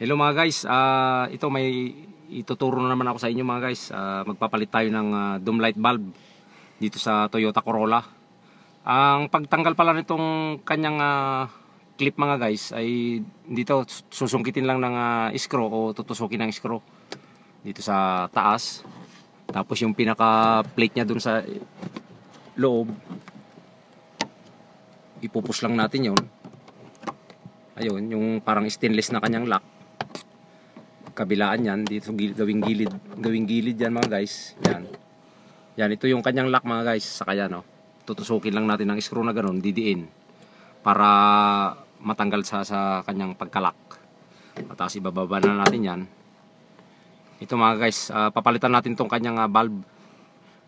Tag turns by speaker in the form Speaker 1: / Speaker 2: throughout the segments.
Speaker 1: Hello mga guys, uh, ito may ituturo na naman ako sa inyo mga guys. Uh, magpapalit tayo ng uh, ah, dome light bulb dito sa Toyota Corolla. Ang pagtanggal pala nitong kanyang uh, clip mga guys ay dito susungkitin lang ng uh, screw o tutusukin ng screw dito sa taas. Tapos yung pinaka plate niya dun sa loob ipupus lang natin yon ayun yung parang stainless na kanyang lock kabilaan yan dito gawing gilid gawing gilid yan mga guys yan yan ito yung kanyang lock mga guys sa kaya no tutusukin lang natin ng screw na ganun didiin para matanggal sa sa kanyang pagkalak tapos ibababa na natin yan ito mga guys uh, papalitan natin tong kanyang uh, ah, valve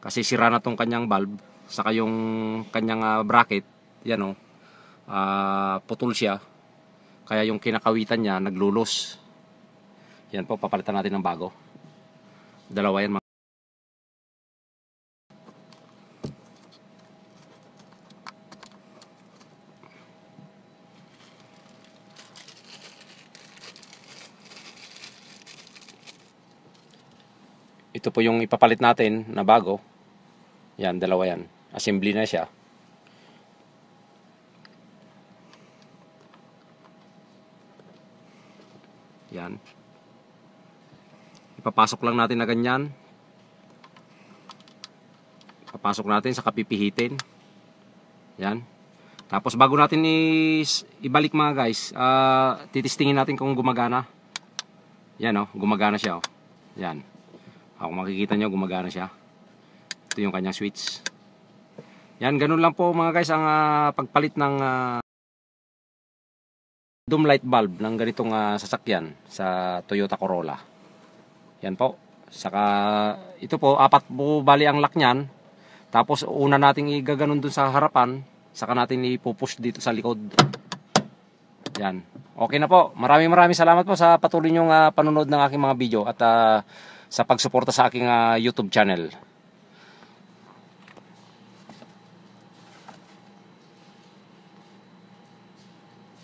Speaker 1: kasi sira na tong kanyang valve saka yung kanyang uh, bracket yan o no? uh, putol siya kaya yung kinakawitan niya naglulos yan po, papalitan natin ng bago. Dalawa yan mga ito po yung ipapalit natin na bago. Yan, dalawa yan. Assembly na siya. Yan. Ipapasok lang natin na ganyan. Ipapasok natin sa kapipihitin. Yan. Tapos bago natin is, ibalik mga guys, uh, titistingin natin kung gumagana. Yan oh, gumagana siya oh. Yan. Ako makikita nyo, gumagana siya. Ito yung kanyang switch. Yan, ganun lang po mga guys ang uh, pagpalit ng uh, doom light bulb ng ganitong uh, sasakyan sa Toyota Corolla. Yan po. Saka ito po, apat po bali ang lock niyan. Tapos una nating igaganon dun sa harapan, saka natin ipupush dito sa likod. Yan. Okay na po. Maraming maraming salamat po sa patuloy niyong uh, panonood ng aking mga video at uh, sa pagsuporta sa aking uh, YouTube channel.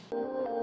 Speaker 1: Thank you.